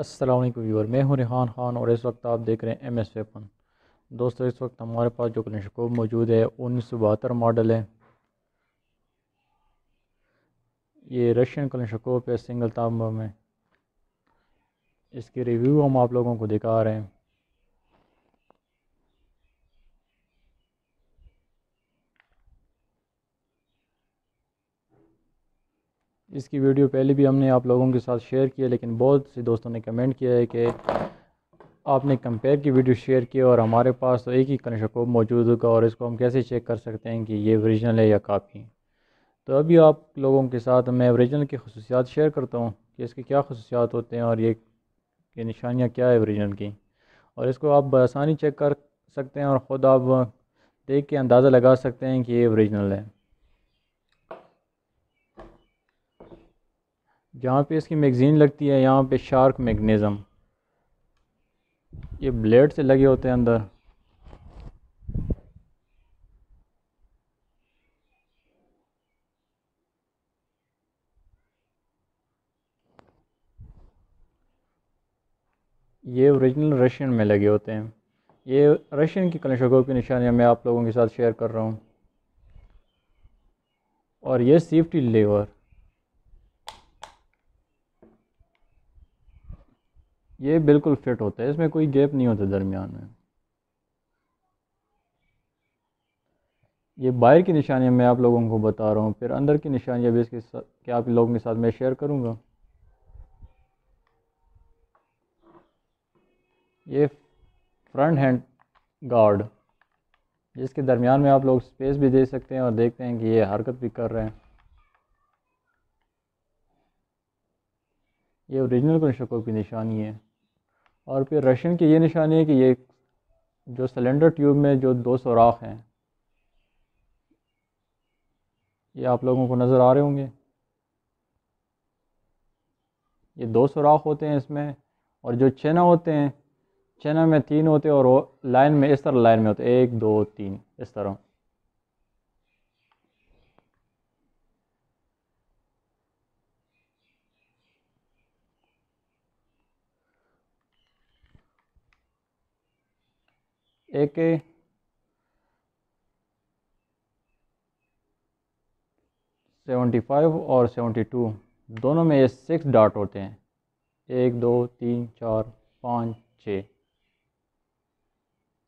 अस्सलाम वालेकुम व्यूअर मैं हूं रिहान खान और इस वक्त आप देख रहे हैं एम एस वेपन दोस्तों इस वक्त हमारे पास जो कनिशकोब मौजूद है उन्नीस सौ बहत्तर मॉडल है ये रशियन कनिशकोप है सिंगल तांबा में इसके रिव्यू हम आप लोगों को दिखा रहे हैं इसकी वीडियो पहले भी हमने आप लोगों के साथ शेयर किया लेकिन बहुत से दोस्तों ने कमेंट किया है कि आपने कंपेयर की वीडियो शेयर की और हमारे पास तो एक ही कनिष्ठ कोप मौजूद होगा और इसको हम कैसे चेक कर सकते हैं कि ये ओरिजिनल है या कापी तो अभी आप लोगों के साथ मैं ओरिजिनल की खसूसियात शेयर करता हूँ कि इसके क्या खसूसियात होते हैं और ये ये निशानियाँ क्या है ओरिजिनल की और इसको आप बसानी चेक कर सकते हैं और ख़ुद आप देख के अंदाज़ा लगा सकते हैं कि ये ओरिजिनल है जहाँ पे इसकी मैगज़ीन लगती है यहाँ पे शार्क मैगनीज़म ये ब्लेड से लगे होते हैं अंदर ये ओरिजिनल रशियन में लगे होते हैं ये रशियन की कलशकों की निशानियाँ मैं आप लोगों के साथ शेयर कर रहा हूँ और ये सेफ्टी लेवर ये बिल्कुल फिट होता है इसमें कोई गैप नहीं होता दरमियान में ये बाहर की निशानियाँ मैं आप लोगों को बता रहा हूँ फिर अंदर की निशानियाँ भी इसके साथ क्या आप लोगों के साथ मैं शेयर करूँगा ये फ्रंट हैंड गार्ड जिसके दरमियान में आप लोग स्पेस भी दे सकते हैं और देखते हैं कि ये हरकत भी कर रहे हैं ये ओरिजिनल कंस्ट्रक्टर की निशानी है और फिर रशियन की ये निशानी है कि ये जो सिलेंडर ट्यूब में जो दो सौराख हैं ये आप लोगों को नज़र आ रहे होंगे ये दो सौराख होते हैं इसमें और जो चना होते हैं चना में तीन होते हैं और लाइन में इस तरह लाइन में होते हैं एक दो तीन इस तरह एक सेवेंटी फाइव और सेवेंटी टू दोनों में ये सिक्स डाट होते हैं एक दो तीन चार पाँच छः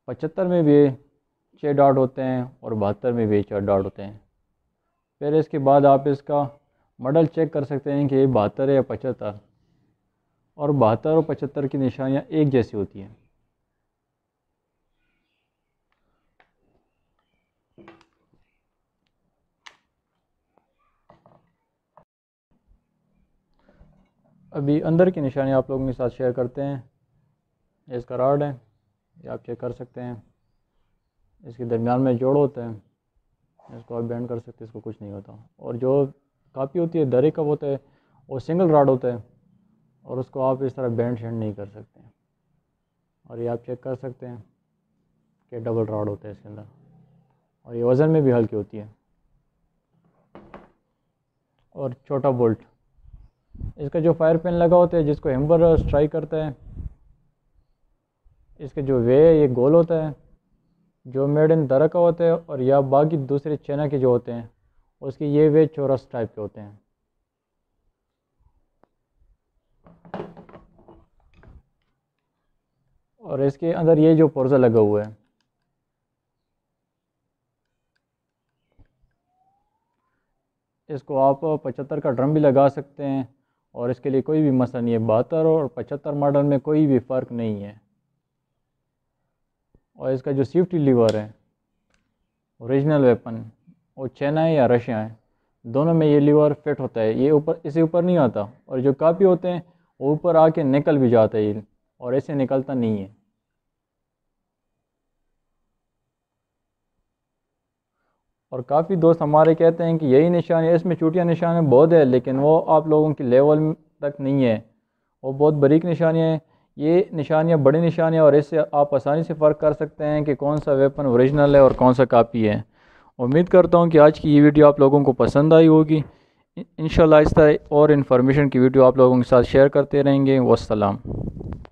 पचहत्तर में भी छः डॉट होते हैं और बहत्तर में भी चार डॉट होते हैं फिर इसके बाद आप इसका मॉडल चेक कर सकते हैं कि ये बहत्तर या पचहत्तर और बहत्तर और पचहत्तर की निशानियाँ एक जैसी होती हैं अभी अंदर की निशानी आप लोगों के साथ शेयर करते हैं ये इसका राड है ये आप चेक कर सकते हैं इसके दरमियान में जोड़ होते हैं इसको आप बैंड कर सकते हैं इसको कुछ नहीं होता और जो कापी होती है दरे का होता है वो सिंगल राड होता है और उसको आप इस तरह बैंड शेंड नहीं कर सकते और ये आप चेक कर सकते हैं कि डबल राड होता है इसके अंदर और ये वज़न में भी हल्की होती है और छोटा बोल्ट इसका जो फायर पेन लगा होता है जिसको हेम्बर स्ट्राइक करता है इसके जो वे है ये गोल होता है जो मेड इन दर का होता है और या बाकी दूसरे चेना के जो होते हैं उसके ये वे चौरस टाइप के होते हैं और इसके अंदर ये जो पोर्जा लगा हुआ है इसको आप पचहत्तर का ड्रम भी लगा सकते हैं और इसके लिए कोई भी मसला नहीं है बहत्तर और पचहत्तर मॉडल में कोई भी फ़र्क नहीं है और इसका जो सेफ्टी लीवर है ओरिजिनल वेपन वो चाइना है या रशिया है दोनों में ये लीवर फिट होता है ये ऊपर इसे ऊपर नहीं आता और जो कापी होते हैं वो ऊपर आके निकल भी जाता है और ऐसे निकलता नहीं है और काफ़ी दोस्त हमारे कहते हैं कि यही निशान है इसमें छोटियाँ निशान बहुत है लेकिन वो आप लोगों की लेवल तक नहीं है वो बहुत बारीक निशानियाँ हैं ये निशानियाँ बड़ी निशानियाँ और इससे आप आसानी से फ़र्क कर सकते हैं कि कौन सा वेपन औरिजिनल है और कौन सा कापी है उम्मीद करता हूँ कि आज की ये वीडियो आप लोगों को पसंद आई होगी इन इस तरह और इन्फॉर्मेशन की वीडियो आप लोगों के साथ शेयर करते रहेंगे वसलम